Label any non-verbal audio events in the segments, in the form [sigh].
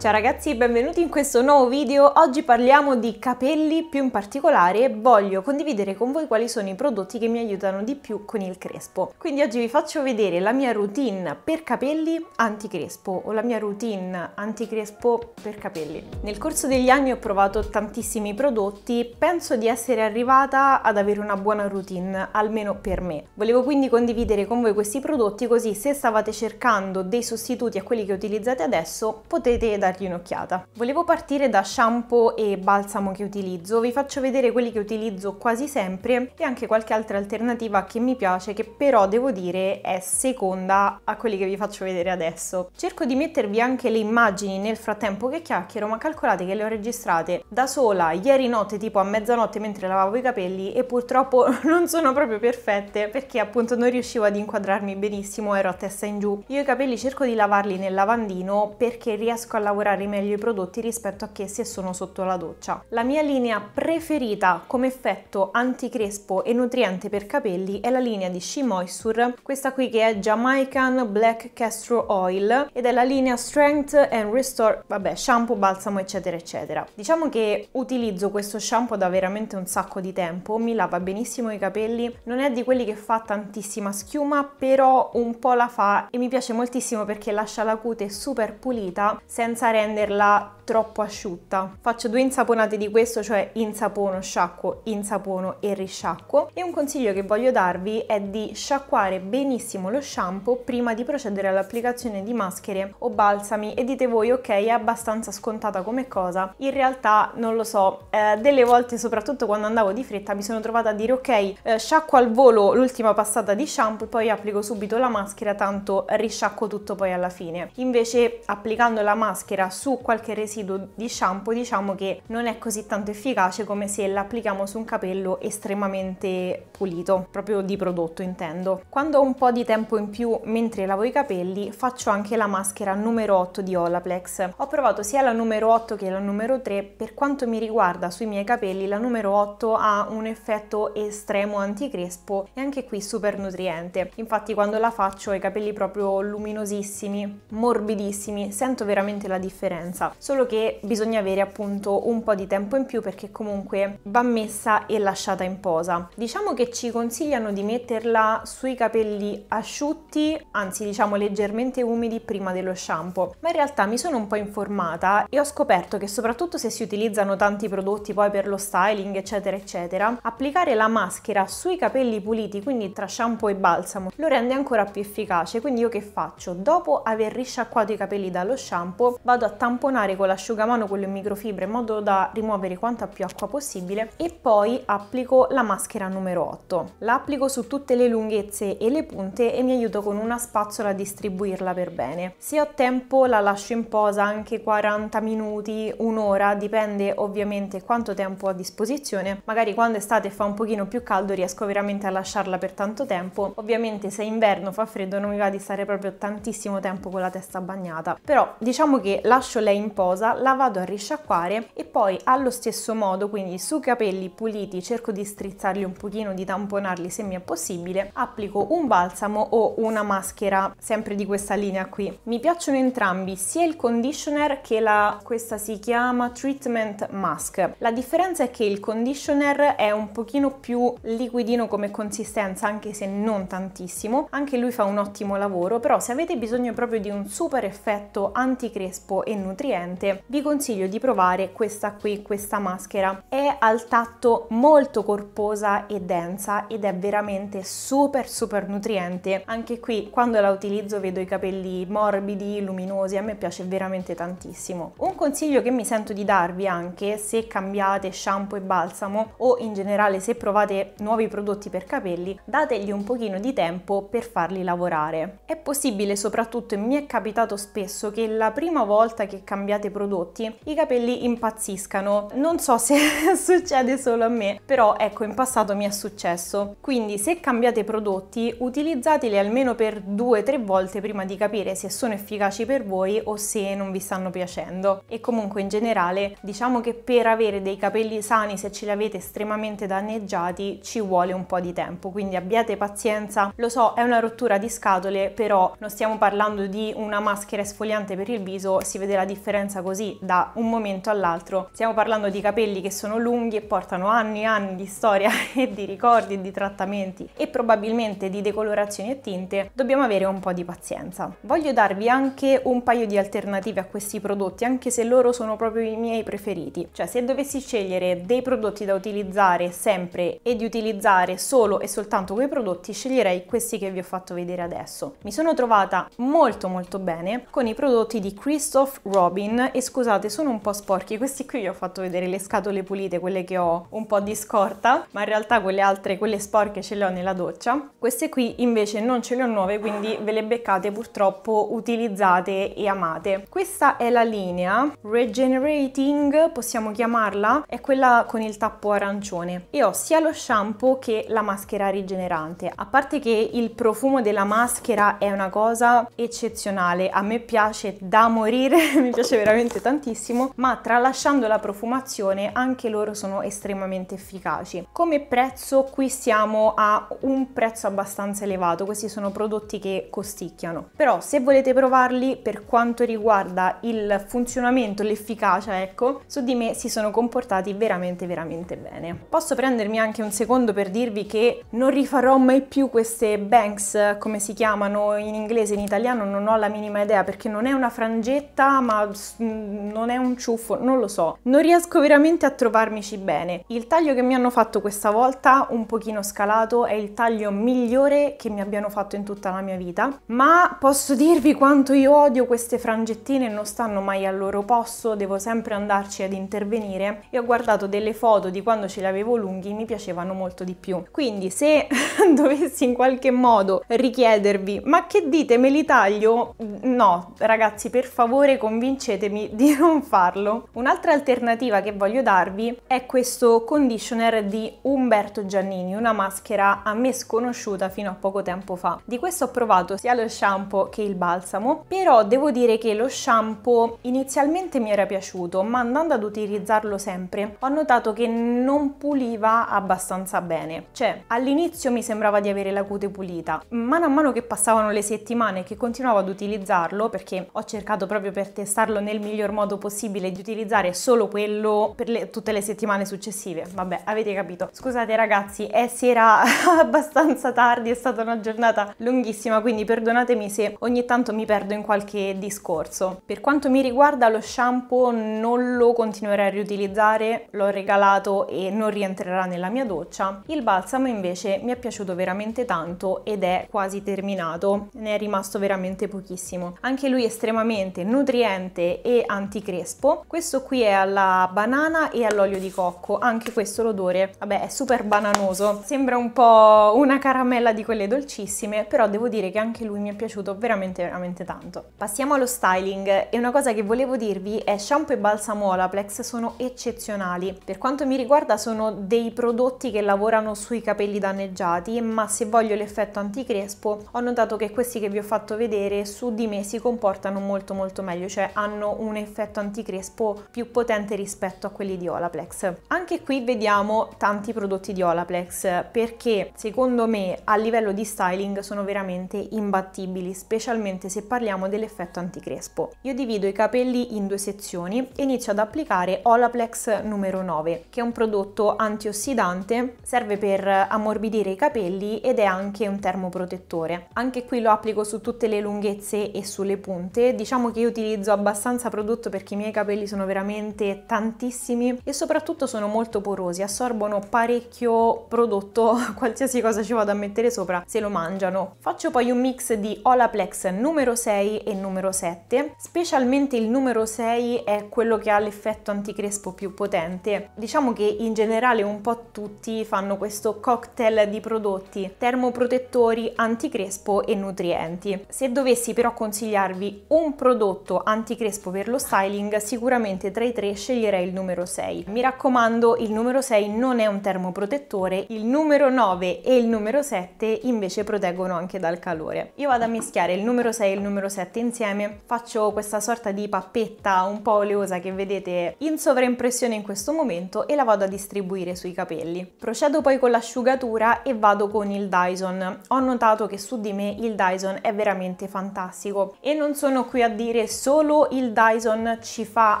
Ciao ragazzi e benvenuti in questo nuovo video. Oggi parliamo di capelli più in particolare e voglio condividere con voi quali sono i prodotti che mi aiutano di più con il crespo. Quindi oggi vi faccio vedere la mia routine per capelli anticrespo o la mia routine anticrespo per capelli. Nel corso degli anni ho provato tantissimi prodotti, penso di essere arrivata ad avere una buona routine, almeno per me. Volevo quindi condividere con voi questi prodotti così se stavate cercando dei sostituti a quelli che utilizzate adesso potete dare dargli un'occhiata. Volevo partire da shampoo e balsamo che utilizzo, vi faccio vedere quelli che utilizzo quasi sempre e anche qualche altra alternativa che mi piace che però devo dire è seconda a quelli che vi faccio vedere adesso. Cerco di mettervi anche le immagini nel frattempo che chiacchiero ma calcolate che le ho registrate da sola ieri notte tipo a mezzanotte mentre lavavo i capelli e purtroppo [laughs] non sono proprio perfette perché appunto non riuscivo ad inquadrarmi benissimo, ero a testa in giù. Io i capelli cerco di lavarli nel lavandino perché riesco a lavorare lavorare meglio i prodotti rispetto a che se sono sotto la doccia. La mia linea preferita come effetto anticrespo e nutriente per capelli è la linea di She Moisture, questa qui che è Jamaican Black Castro Oil ed è la linea Strength and Restore, vabbè, shampoo, balsamo, eccetera, eccetera. Diciamo che utilizzo questo shampoo da veramente un sacco di tempo, mi lava benissimo i capelli, non è di quelli che fa tantissima schiuma, però un po' la fa e mi piace moltissimo perché lascia la cute super pulita senza renderla troppo asciutta. Faccio due insaponate di questo, cioè insapono, sciacquo, insapono e risciacquo. E un consiglio che voglio darvi è di sciacquare benissimo lo shampoo prima di procedere all'applicazione di maschere o balsami e dite voi ok è abbastanza scontata come cosa. In realtà non lo so, eh, delle volte soprattutto quando andavo di fretta mi sono trovata a dire ok eh, sciacquo al volo l'ultima passata di shampoo e poi applico subito la maschera tanto risciacquo tutto poi alla fine. Invece applicando la maschera sera su qualche residuo di shampoo diciamo che non è così tanto efficace come se l'applichiamo su un capello estremamente pulito, proprio di prodotto intendo. Quando ho un po' di tempo in più mentre lavo i capelli faccio anche la maschera numero 8 di Olaplex. Ho provato sia la numero 8 che la numero 3, per quanto mi riguarda sui miei capelli la numero 8 ha un effetto estremo anticrespo e anche qui super nutriente. Infatti quando la faccio ho i capelli proprio luminosissimi, morbidissimi, sento veramente la differenza, solo che bisogna avere appunto un po' di tempo in più perché comunque va messa e lasciata in posa. Diciamo che ci consigliano di metterla sui capelli asciutti, anzi diciamo leggermente umidi prima dello shampoo, ma in realtà mi sono un po' informata e ho scoperto che soprattutto se si utilizzano tanti prodotti poi per lo styling eccetera eccetera, applicare la maschera sui capelli puliti, quindi tra shampoo e balsamo, lo rende ancora più efficace, quindi io che faccio? Dopo aver risciacquato i capelli dallo shampoo, vado a tamponare con l'asciugamano quello in microfibre in modo da rimuovere quanta più acqua possibile e poi applico la maschera numero 8. La applico su tutte le lunghezze e le punte e mi aiuto con una spazzola a distribuirla per bene. Se ho tempo la lascio in posa anche 40 minuti, un'ora, dipende ovviamente quanto tempo ho a disposizione. Magari quando estate fa un pochino più caldo riesco veramente a lasciarla per tanto tempo. Ovviamente se è inverno fa freddo non mi va di stare proprio tantissimo tempo con la testa bagnata. Però diciamo che lascio lei in posa, la vado a risciacquare e poi allo stesso modo, quindi su capelli puliti, cerco di strizzarli un pochino, di tamponarli se mi è possibile, applico un balsamo o una maschera sempre di questa linea qui. Mi piacciono entrambi, sia il conditioner che la, questa si chiama Treatment Mask. La differenza è che il conditioner è un pochino più liquidino come consistenza, anche se non tantissimo, anche lui fa un ottimo lavoro, però se avete bisogno proprio di un super effetto anticrespa crispo e nutriente, vi consiglio di provare questa qui, questa maschera. È al tatto molto corposa e densa ed è veramente super super nutriente. Anche qui quando la utilizzo vedo i capelli morbidi, luminosi, a me piace veramente tantissimo. Un consiglio che mi sento di darvi anche se cambiate shampoo e balsamo o in generale se provate nuovi prodotti per capelli, dategli un pochino di tempo per farli lavorare. È possibile soprattutto, e mi è capitato spesso, che la prima volta volta che cambiate prodotti i capelli impazziscano. Non so se [laughs] succede solo a me, però ecco in passato mi è successo. Quindi se cambiate prodotti utilizzateli almeno per 2 tre volte prima di capire se sono efficaci per voi o se non vi stanno piacendo. E comunque in generale diciamo che per avere dei capelli sani se ce li avete estremamente danneggiati ci vuole un po' di tempo, quindi abbiate pazienza. Lo so, è una rottura di scatole, però non stiamo parlando di una maschera esfoliante per il viso, si vede la differenza così da un momento all'altro. Stiamo parlando di capelli che sono lunghi e portano anni e anni di storia [laughs] e di ricordi e di trattamenti e probabilmente di decolorazioni e tinte, dobbiamo avere un po' di pazienza. Voglio darvi anche un paio di alternative a questi prodotti, anche se loro sono proprio i miei preferiti. Cioè se dovessi scegliere dei prodotti da utilizzare sempre e di utilizzare solo e soltanto quei prodotti, sceglierei questi che vi ho fatto vedere adesso. Mi sono trovata molto molto bene con i prodotti di Crystal soft robin e scusate sono un po' sporchi, questi qui vi ho fatto vedere le scatole pulite, quelle che ho un po' di scorta, ma in realtà quelle altre, quelle sporche ce le ho nella doccia. Queste qui invece non ce le ho nuove quindi ve le beccate purtroppo utilizzate e amate. Questa è la linea Regenerating, possiamo chiamarla, è quella con il tappo arancione e ho sia lo shampoo che la maschera rigenerante. A parte che il profumo della maschera è una cosa eccezionale, a me piace da morire morire, [laughs] mi piace veramente tantissimo, ma tralasciando la profumazione anche loro sono estremamente efficaci. Come prezzo qui siamo a un prezzo abbastanza elevato, questi sono prodotti che costicchiano, però se volete provarli per quanto riguarda il funzionamento, l'efficacia, ecco, su di me si sono comportati veramente veramente bene. Posso prendermi anche un secondo per dirvi che non rifarò mai più queste banks, come si chiamano in inglese, in italiano non ho la minima idea perché non è una frangetta città ma non è un ciuffo, non lo so. Non riesco veramente a trovarmici bene. Il taglio che mi hanno fatto questa volta, un pochino scalato, è il taglio migliore che mi abbiano fatto in tutta la mia vita, ma posso dirvi quanto io odio queste frangettine, non stanno mai al loro posto, devo sempre andarci ad intervenire e ho guardato delle foto di quando ce le avevo lunghi, mi piacevano molto di più. Quindi se [laughs] dovessi in qualche modo richiedervi, ma che dite, me li taglio? No, ragazzi, per favore favore convincetemi di [laughs] non farlo. Un'altra alternativa che voglio darvi è questo conditioner di Umberto Giannini, una maschera a me sconosciuta fino a poco tempo fa. Di questo ho provato sia lo shampoo che il balsamo, però devo dire che lo shampoo inizialmente mi era piaciuto, ma andando ad utilizzarlo sempre ho notato che non puliva abbastanza bene. Cioè, all'inizio mi sembrava di avere la cute pulita, mano a mano che passavano le settimane che continuavo ad utilizzarlo, perché ho cercato proprio proprio per testarlo nel miglior modo possibile di utilizzare solo quello per le, tutte le settimane successive. Vabbè, avete capito. Scusate ragazzi, è sera [laughs] abbastanza tardi, è stata una giornata lunghissima, quindi perdonatemi se ogni tanto mi perdo in qualche discorso. Per quanto mi riguarda lo shampoo non lo continuerò a riutilizzare, l'ho regalato e non rientrerà nella mia doccia. Il balsamo invece mi è piaciuto veramente tanto ed è quasi terminato, ne è rimasto veramente pochissimo. Anche lui estremamente non nutriente e anticrespo. Questo qui è alla banana e all'olio di cocco, anche questo l'odore, vabbè è super bananoso, sembra un po' una caramella di quelle dolcissime, però devo dire che anche lui mi è piaciuto veramente veramente tanto. Passiamo allo styling e una cosa che volevo dirvi è shampoo e balsamo Olaplex sono eccezionali. Per quanto mi riguarda sono dei prodotti che lavorano sui capelli danneggiati, ma se voglio l'effetto anticrespo ho notato che questi che vi ho fatto vedere su di me si comportano molto molto meglio meglio, cioè hanno un effetto anticrespo più potente rispetto a quelli di Olaplex. Anche qui vediamo tanti prodotti di Olaplex perché secondo me a livello di styling sono veramente imbattibili, specialmente se parliamo dell'effetto anticrespo. Io divido i capelli in due sezioni e inizio ad applicare Olaplex numero 9, che è un prodotto antiossidante, serve per ammorbidire i capelli ed è anche un termoprotettore. Anche qui lo applico su tutte le lunghezze e sulle punte, diciamo che io utilizzo utilizzo abbastanza prodotto perché i miei capelli sono veramente tantissimi e soprattutto sono molto porosi, assorbono parecchio prodotto, [laughs] qualsiasi cosa ci vado a mettere sopra se lo mangiano. Faccio poi un mix di Olaplex numero 6 e numero 7, specialmente il numero 6 è quello che ha l'effetto anticrespo più potente. Diciamo che in generale un po' tutti fanno questo cocktail di prodotti termoprotettori, anticrespo e nutrienti. Se dovessi però consigliarvi un prodotto prodotto anticrespo per lo styling, sicuramente tra i tre sceglierei il numero 6. Mi raccomando, il numero 6 non è un termoprotettore, il numero 9 e il numero 7 invece proteggono anche dal calore. Io vado a mischiare il numero 6 e il numero 7 insieme, faccio questa sorta di pappetta un po' oleosa che vedete in sovraimpressione in questo momento e la vado a distribuire sui capelli. Procedo poi con l'asciugatura e vado con il Dyson. Ho notato che su di me il Dyson è veramente fantastico e non sono qui a dire solo il Dyson ci fa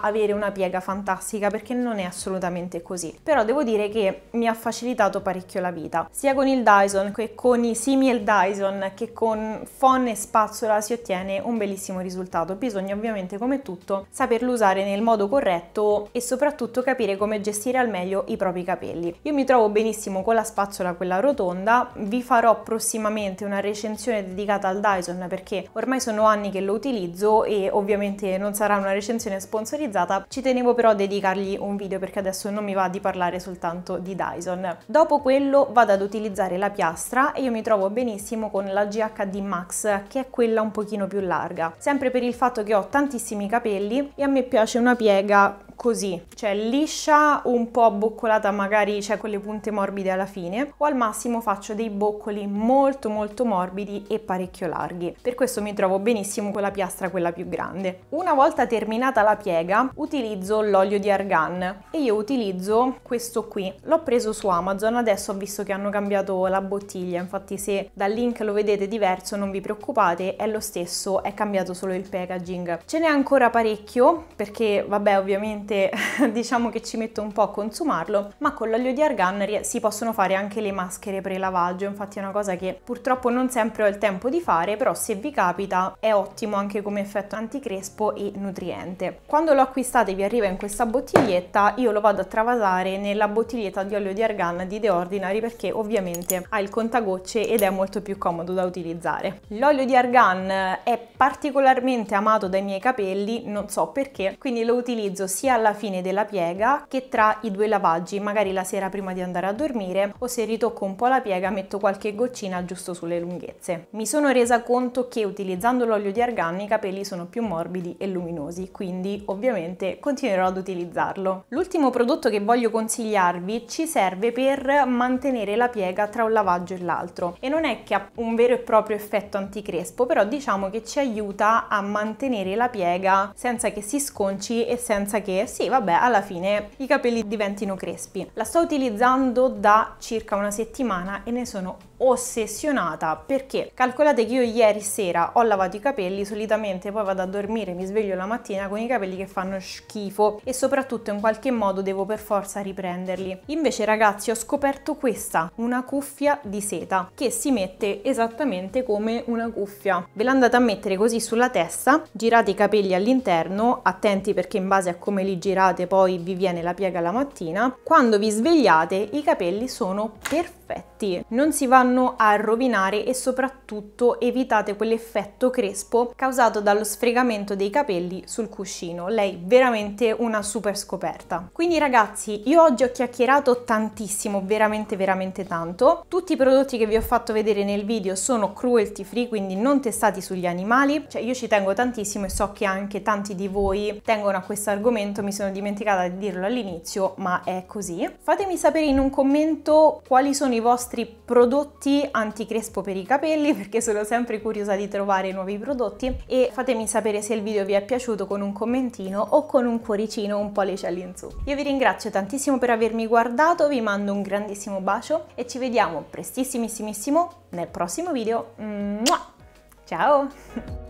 avere una piega fantastica perché non è assolutamente così. Però devo dire che mi ha facilitato parecchio la vita. Sia con il Dyson che con i simil Dyson che con phon e spazzola si ottiene un bellissimo risultato. Bisogna ovviamente come tutto saperlo usare nel modo corretto e soprattutto capire come gestire al meglio i propri capelli. Io mi trovo benissimo con la spazzola quella rotonda, vi farò prossimamente una recensione dedicata al Dyson perché ormai sono anni che lo utilizzo e ovviamente ovviamente non sarà una recensione sponsorizzata, ci tenevo però a dedicargli un video perché adesso non mi va di parlare soltanto di Dyson. Dopo quello vado ad utilizzare la piastra e io mi trovo benissimo con la GHD Max che è quella un pochino più larga, sempre per il fatto che ho tantissimi capelli e a me piace una piega così, cioè liscia, un po' abboccolata magari, cioè con le punte morbide alla fine, o al massimo faccio dei boccoli molto molto morbidi e parecchio larghi. Per questo mi trovo benissimo con la piastra quella più grande. Una volta terminata la piega, utilizzo l'olio di argan e io utilizzo questo qui. L'ho preso su Amazon, adesso ho visto che hanno cambiato la bottiglia, infatti se dal link lo vedete diverso non vi preoccupate, è lo stesso, è cambiato solo il packaging. Ce n'è ancora parecchio perché vabbè ovviamente ovviamente [laughs] diciamo che ci metto un po' a consumarlo, ma con l'olio di argan si possono fare anche le maschere pre-lavaggio, infatti è una cosa che purtroppo non sempre ho il tempo di fare, però se vi capita è ottimo anche come effetto anticrespo e nutriente. Quando lo acquistate vi arriva in questa bottiglietta, io lo vado a travasare nella bottiglietta di olio di argan di The Ordinary perché ovviamente ha il contagocce ed è molto più comodo da utilizzare. L'olio di argan è particolarmente amato dai miei capelli, non so perché, quindi lo utilizzo sia alla fine della piega che tra i due lavaggi, magari la sera prima di andare a dormire o se ritocco un po' la piega metto qualche goccina giusto sulle lunghezze. Mi sono resa conto che utilizzando l'olio di argan i capelli sono più morbidi e luminosi, quindi ovviamente continuerò ad utilizzarlo. L'ultimo prodotto che voglio consigliarvi ci serve per mantenere la piega tra un lavaggio e l'altro e non è che ha un vero e proprio effetto anticrespo, però diciamo che ci aiuta a mantenere la piega senza che si sconci e senza che sì, vabbè, alla fine i capelli diventino crespi. La sto utilizzando da circa una settimana e ne sono ossessionata perché calcolate che io ieri sera ho lavato i capelli, solitamente poi vado a dormire, mi sveglio la mattina con i capelli che fanno schifo e soprattutto in qualche modo devo per forza riprenderli. Invece ragazzi ho scoperto questa, una cuffia di seta che si mette esattamente come una cuffia. Ve l'andate a mettere così sulla testa, girate i capelli all'interno, attenti perché in base a come li girate poi vi viene la piega la mattina. Quando vi svegliate i capelli sono perfetti effetti. Non si vanno a rovinare e soprattutto evitate quell'effetto crespo causato dallo sfregamento dei capelli sul cuscino. Lei veramente una super scoperta. Quindi ragazzi, io oggi ho chiacchierato tantissimo, veramente veramente tanto. Tutti i prodotti che vi ho fatto vedere nel video sono cruelty free, quindi non testati sugli animali. Cioè io ci tengo tantissimo e so che anche tanti di voi tengono a questo argomento, mi sono dimenticata di dirlo all'inizio, ma è così. Fatemi sapere in un commento quali sono i i vostri prodotti anticrespo per i capelli [laughs] perché sono sempre curiosa di trovare nuovi prodotti e fatemi sapere se il video vi è piaciuto con un commentino o con un cuoricino un pollicelli in su. Io vi ringrazio tantissimo per avermi guardato, vi mando un grandissimo bacio e ci vediamo prestissimissimissimo nel prossimo video. Mua! Ciao! [laughs]